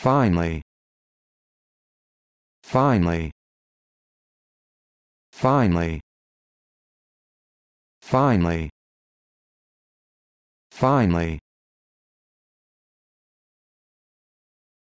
Finally. Finally. Finally. Finally. Finally.